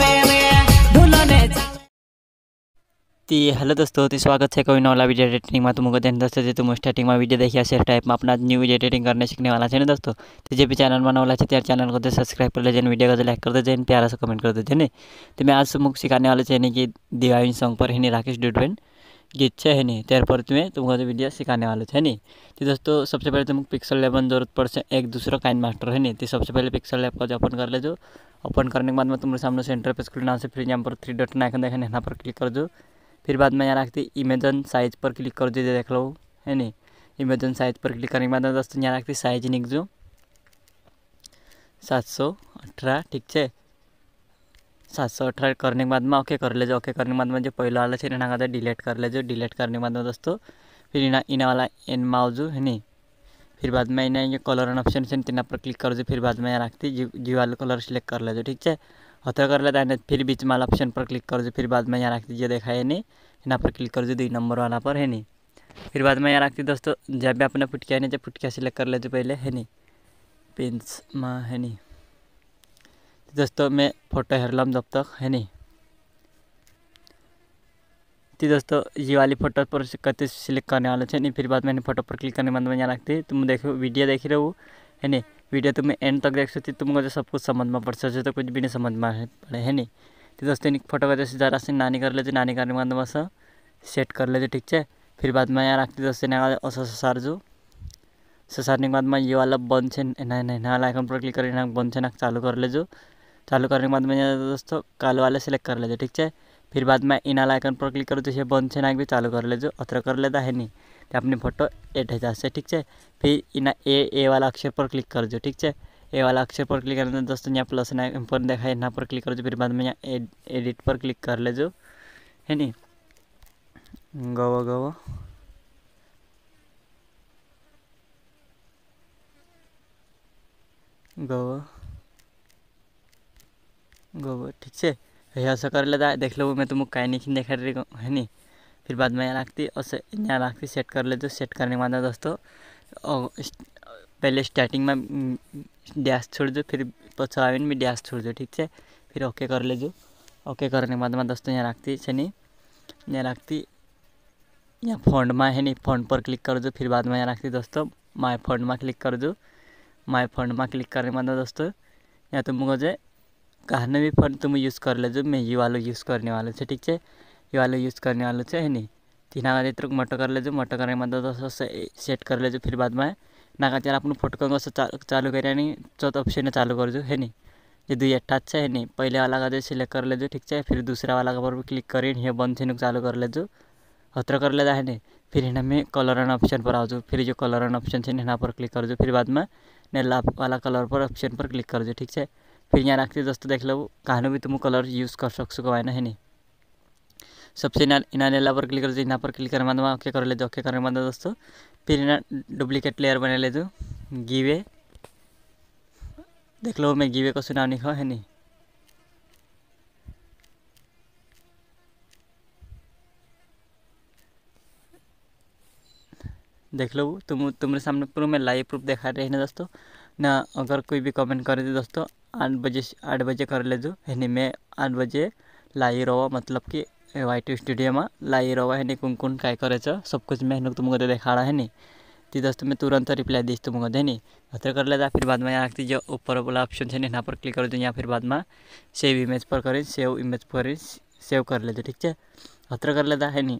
મે મે ભૂલા ને તી હેલો દોસ્તો તી સ્વાગત છે કવિ નોવા લે વિડીયો એડિટિંગ માં તો મુગો દેન દોસ્તો જે તો સ્ટાર્ટિંગ માં વિડીયો દેખિયા છે ફાઈટ માં અપનાદ ન્યુ વિડીયો એડિટિંગ કરને શીખને વાલા છે ને દોસ્તો જેપી ચેનલ બનાવલા છે તૈયાર ચેનલ કો તો સબસ્ક્રાઇબ કર લેજે અને વિડીયો કો લાઈક કર દેજે અને પ્યારસા કમેન્ટ કર દેજે ને તો મે આજ સુ મુખ શીખાને વાલા છે ને કે દિગાયન સંગ પર હેને રાકેશ દેડવેન ये है नहीं त्यार पर में तुमको तो वीडियो सिखाने वाले है नहीं तो दोस्तों सबसे पहले तुमको पिक्सल लेवन जरूरत पड़ से एक दूसरा काइन मास्टर है नहीं तो सबसे पहले पिक्सल लैब का जो ओपन कर ले जो ओपन करने के बाद में तुम्हारे सामने सेंटर पे स्क्रीन नाम से फिर यहाँ पर थ्री डॉट नाइकन देखा यहाँ पर क्लिक कर दो फिर बाद में यहाँ रखते इमेजन साइज पर क्लिक कर दीजिए देख लो है नहीं इमेजन साइज पर क्लिक करने के बाद दोस्तों यहाँ रखते साइज निक जो सात सौ अठारह ठीक है सात सौ अठारह करने के बाद में ओके कर लेजो ओके करने के बाद में जो पहले वाला है इन्हें कहते डिलीट कर लेजो डिलीट करने के बाद में दोस्तों फिर इन्हें इन्हें वाला इन माउजू है नी फिर बाद में इन्हें ये कलर एंड ऑप्शन से तीन पर क्लिक कर जो फिर बाद में रखती जी जी वाला कलर सिलेक्ट कर लेजो ठीक है हथर कर लेता है फिर बीच वाला ऑप्शन पर क्लिक कर जो फिर बाद में यहाँ रखती जो देखा है नहीं यहाँ पर क्लिक कर जो दुई नंबर वाला पर है नी फिर बाद में यहाँ रखती दोस्तों जब भी अपना फुटकिया नहीं जब फुटकिया सिलेक्ट कर लेते पहले है नी पेंस में है नी दोस्तों मैं फोटो हेरल जब तक है नी थी दोस्तों ये वाली फोटो पर कते सिलेक्ट करने वाले थे नहीं फिर बाद मैंने फोटो पर क्लिक करने के बाद में यहाँ रखती तुम देखो वीडियो देख रहे हो है नहीं वीडियो तुम्हें एंड तक देख सकती तुमको जो सब कुछ समझ में पड़ सकते तो कुछ भी नहीं समझ में पड़े है नहीं तो दोस्तों फोटो का जैसे जरा से नानी कर लेते नानी करने के बाद बस सेट कर लेते ठीक है फिर बाद में यहाँ रखती दोस्तों ससार जो ससारने के बाद में ये वाला बंद से ना नया आइकन पर क्लिक कर बंद है ना चालू कर ले जो चालू करने के बाद मैंने दोस्तों काल वाले सेलेक्ट कर लेते ठीक है फिर बाद में इनाल आइकन पर क्लिक करूँ तो इसे बंद से नाक भी चालू कर लेते अथर कर लेता है नहीं तो अपनी फोटो एड है से ठीक है फिर इना ए ए वाला अक्षर पर क्लिक कर दो ठीक है ए वाला अक्षर पर क्लिक करने दोस्तों यहाँ प्लस ना पर देखा है यहाँ पर क्लिक कर जो फिर बाद में यहाँ एडिट पर क्लिक कर ले जो है नी गवा गवा गवा गोबर ठीक से है देख लो मैं तुमको कहीं नहीं नाही देखा रही है नी फिर बाद में यहाँ रखती और से यहाँ रखती सेट कर लेते सेट करने के बाद दोस्तों और पहले स्टार्टिंग में डैश छोड़ दो फिर पचावन में डैश छोड़ दो ठीक से फिर ओके कर ले जो ओके करने के बाद में दोस्तों यहाँ रखती से नहीं यहाँ रखती यहाँ फंड में है नहीं फंड पर क्लिक कर दो फिर बाद में यहाँ रखती दोस्तों माय फंड में क्लिक कर दो माय फंड में क्लिक करने के बाद दोस्तों यहाँ तुमको जो कहना भी फ़ोन तुम यूज़ कर लो जो मैं ये वाला यूज़ करने वाला छे ठीक है ये वाला यूज़ करने वालों से है नी तीन का इतना मटो कर ले जो मटो करने मतलब तो सेट कर ले जो फिर बाद में नाका चार अपने फटकन कसो चा, चालू कर चौथ ऑप्शन चालू कर जो है नहीं ये दुई अट्ठा अच्छा है नहीं पहले वाला का जो सिलेक्ट कर लेजो ठीक है फिर दूसरा वाला का पर क्लिक करें ये बंद से चालू कर लेजो हत्र कर लेता है नहीं फिर इन्हें में कलर एंड ऑप्शन पर आज फिर जो कलर एंड ऑप्शन है यहाँ पर क्लिक कर जो फिर बाद में नेला वाला कलर पर ऑप्शन पर क्लिक कर जो ठीक है फिर यहाँ जस्तु देख लो कहानों भी तुम कलर यूज़ कर सकसो है ना है नहीं सबसे इना इना पर क्लिक कर इना पर क्लिक करने बाद ओके कर ले दो ओके करने बाद दोस्तों फिर इना डुप्लीकेट लेयर बना ले दो गिवे देख लो मैं गिवे को सुना नहीं है नहीं देख लो तुम तुम्हारे सामने पूरा मैं लाइव प्रूफ देखा रहे हैं दोस्तों ना अगर कोई भी कमेंट करे तो दोस्तों आठ बजे आठ बजे कर ले जो है मैं आठ बजे लाई रहा मतलब कि वाई टी स्टूडियो में लाई रहो है कुन कुन का करायचं सब कुछ मैं तुमको तो देखा रहा है नी ती दोस्तों मैं तुरंत रिप्लाई दीस तुमको है नी अतर कर लेता फिर बाद में यहाँ जो ऊपर वाला ऑप्शन है यहाँ पर क्लिक कर दूँ या फिर बाद में सेव इमेज पर करें सेव इमेज पर सेव कर लेते ठीक है अत्र कर लेता है नहीं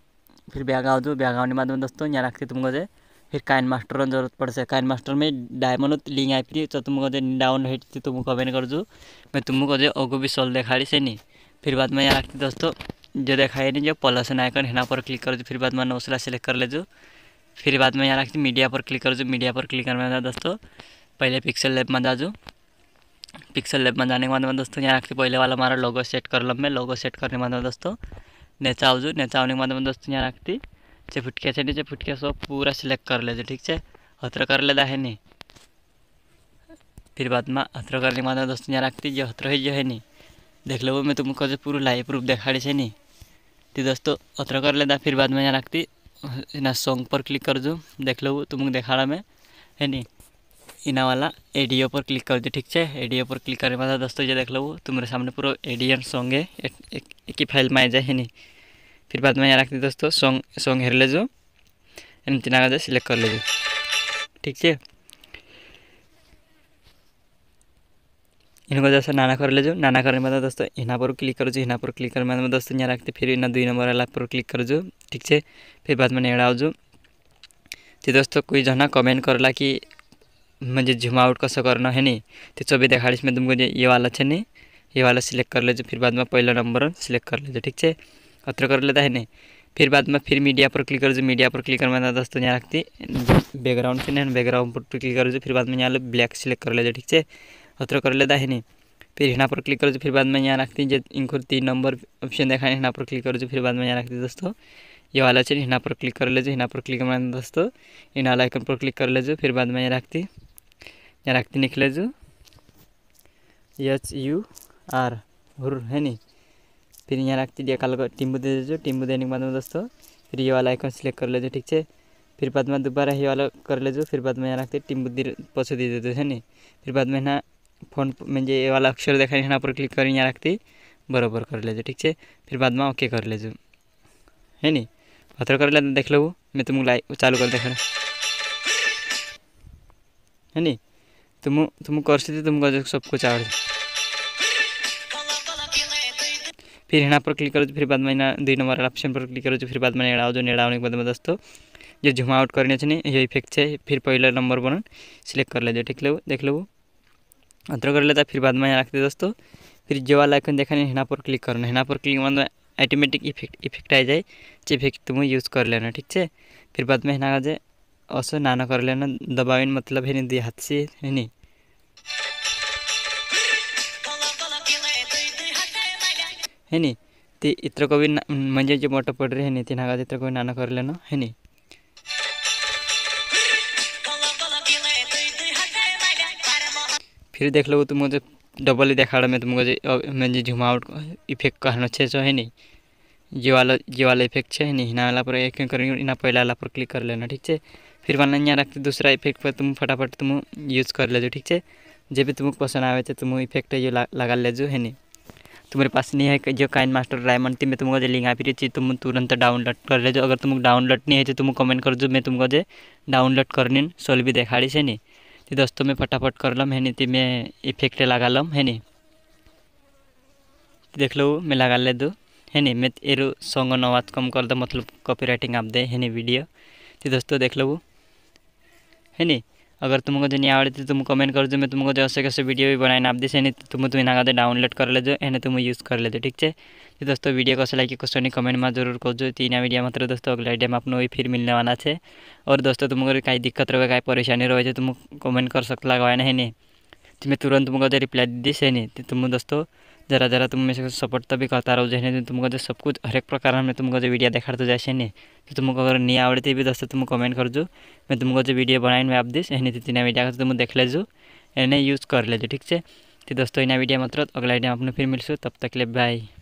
फिर बैग आ जाओ बैग आने बाद में दोस्तों यहाँ रखते तुमको जो फिर काइन मास्टर जरूरत पड़ से काइन मास्टर में डायमंड लिंक आई तो तुमको जो डाउन हेट थी तुमको कमेंट कर दूँ मैं तुमको जो ओगो भी सोल दिखा से नहीं फिर बाद में यहाँ दोस्तों जो दिखाई नहीं जो पॉलसन आइकन है पर क्लिक कर दो फिर बाद में नौसला सेलेक्ट कर ले जो फिर बाद में यहाँ रखती मीडिया पर क्लिक कर जो मीडिया पर क्लिक करने था दोस्तों पहले पिक्सल लैब में जा जो पिक्सल लैब में जाने के बाद में दोस्तों यहाँ रखती पहले वाला हमारा लोगो सेट कर लो मैं लोगो सेट करने के बाद दोस्तों नेचा जो नेचा आने के बाद में दोस्तों यहाँ रखती से फुटकिया છે नीचे फुटकिया सब पूरा सिलेक्ट कर लेते ठीक है हत्र कर लेना है नहीं फिर बाद में हत्र करने के बाद में यहाँ रखती जो हत्र है जो है नहीं देख लो मैं तुमको जो तो पूरा लाइव प्रूफ देखा रही है नहीं तो दोस्तों हत्र कर लेना फिर बाद में यहाँ रखती इना सॉन्ग पर क्लिक कर दूँ देख लो तुमको देखा रहा मैं है नी इना वाला एडियो पर क्लिक कर दो ठीक है एडियो पर क्लिक करने के बाद दोस्तों ये देख लो तुम्हारे सामने पूरा एडियन सॉन्ग है एक, ही फाइल में आ जाए है नी फिर बाद में यहाँ रख दी दोस्तों सॉन्ग सॉन्ग हेर ले जो एम तीन आगे सिलेक्ट कर ले जो ठीक है इनको जैसे नाना कर ले जो नाना करने मतलब दोस्तों हिना पर क्लिक करो हिना पर क्लिक करने मतलब दोस्तों यहाँ रखते फिर इना दुई नंबर वाला पर क्लिक करो ठीक है फिर बाद में यहाँ आओ तो दोस्तों कोई जना कमेंट कर ला कि मुझे जूम आउट कसो करना है नहीं तो चौबीस अठाड़ीस में तुमको ये वाला छे नहीं ये वाला सिलेक्ट कर ले जो फिर बाद में पहला नंबर सिलेक्ट कर ले जो ठीक है अत्र कर लेता है नहीं फिर बाद में फिर मीडिया पर क्लिक कर जो मीडिया पर क्लिक कर मैं दोस्तों यहाँ रखती बैकग्राउंड से बैकग्राउंड पर क्लिक कर जो फिर बाद में यहाँ ब्लैक सिलेक्ट कर ले ठीक से खतरा कर लेता है नहीं फिर हिना पर क्लिक कर जो फिर बाद में यहाँ रखती जो इनको तीन नंबर ऑप्शन देखा है हिना पर क्लिक कर जो फिर बाद में यहाँ रखती दोस्तों ये वाला चीज हिना पर क्लिक कर ले जो हिना पर क्लिक करना दोस्तों इन वाला आइकन पर क्लिक कर ले जो फिर बाद में यहाँ रखती यहाँ रखती निकले जो एच यू आर हुर है नहीं फिर यहाँ रखती दिया कालो टिम्बू दे दीजिए टिम्बू देने के बाद में दोस्तों फिर ये वाला आइकन सिलेक्ट कर लीजिए ठीक है फिर बाद में दोबारा ये वाला कर लेजो फिर बाद में यहाँ रखते टिम्बू पछे दे देते है नी फिर बाद में ना फोन में ये वाला अक्षर देखा यहाँ पर क्लिक कर यहाँ रखते बराबर कर लीजिए ठीक है फिर बाद में ओके कर लीजिए है नी भद्र कर ले देख लो मैं तुमको लाइक चालू कर देख है नी तुम तुम कर सकते तुमको सब कुछ आड़ फिर यहाँ पर क्लिक करो तो फिर बाद में दुई नंबर ऑप्शन पर क्लिक करो तो फिर बाद में एड़ा हो जो एड़ा आने के बाद में दोस्तों जो झूम आउट करने से ये इफेक्ट है फिर पहले नंबर बन सिलेक्ट कर ले ठीक लेव देख लेव अंतर कर लेता फिर बाद में यहाँ रखते दोस्तों फिर जो वाला आइकन देखा नहीं हिना पर क्लिक करना हिना पर क्लिक मतलब ऑटोमेटिक इफेक्ट इफेक्ट आ जाए जो इफेक्ट तुम यूज़ कर लेना ठीक है फिर बाद में यहाँ जे असो नाना कर लेना दबाविन मतलब है नहीं हाथ से है नहीं है नी ते इत्रकवी म्हणजे जे मोठं पडरे हे नी ते नागात इत्रकवी नाना कर लेना है नी फिर देख लो तुमको तो मुझे डबल देखा में तुमको मुझे झुमावट इफेक्ट कहना छे सो है नी ये वाला ये वाला इफेक्ट है नहीं इना वाला पर एक करेंगे इना पहला वाला पर क्लिक कर लेना ठीक है फिर वाला यहाँ रखते दूसरा इफेक्ट पर तुम फटाफट तुम यूज़ कर लेजो ठीक है जब भी तुमको पसंद आवे तो तुम इफेक्ट ये लगा लेजो है नी तुम्हारे पास नहीं है जो काइन मास्टर डायमंड थी मैं तुमको जो लिंक आप चाहिए तुम तुरंत डाउनलोड कर ले जो अगर तुमको डाउनलोड नहीं है तो तुम कमेंट कर जो मैं तुमको जो डाउनलोड करने सोल भी दिखाड़ी से नहीं तो दोस्तों मैं फटाफट कर लम है नहीं तो मैं इफेक्ट लगा लम है नहीं तो देख लो मैं लगा ले दो है नहीं मैं तो एरो सॉन्ग और कम कर दो मतलब कॉपी राइटिंग आप दे है नहीं वीडियो तो दोस्तों देख लो है नहीं अगर तुमको जो नहीं आवड़ती तुम कमेंट कर दो मैं तुमको जो ऐसे कैसे वीडियो भी बनाए आप दिशे नहीं तुम तुम इना डाउनलोड कर ले दो एने तुम यूज़ कर ले दो ठीक है तो दोस्तों वीडियो कैसे लगे कुछ नहीं कमेंट में जरूर कर दो तीन वीडियो मात्र दोस्तों अगला आइडिया में आपको वही फिर मिलने वाला है और दोस्तों तुमको कहीं दिक्कत रहे कहीं परेशानी रहे तो तुम कमेंट कर सकता है नहीं तुम्हें तुरंत तुमको जो रिप्लाई दी से नहीं तुम दोस्तों जरा जरा तुम में सपोर्ट तो भी करता रहो जैसे तुमको जो सब कुछ हर एक प्रकार में तुमको जो वीडियो दिखा तो जैसे नहीं तो तुमको अगर नहीं आवड़ती भी दोस्तों तुम कमेंट कर दो मैं तुमको जो वीडियो बनाए मैं आप दिस एने तीन वीडियो का तो तुम देख लेजो एने यूज कर लेजो ठीक है तो दोस्तों इना वीडियो मतलब अगला वीडियो आपने फिर मिलसू तब तक ले बाय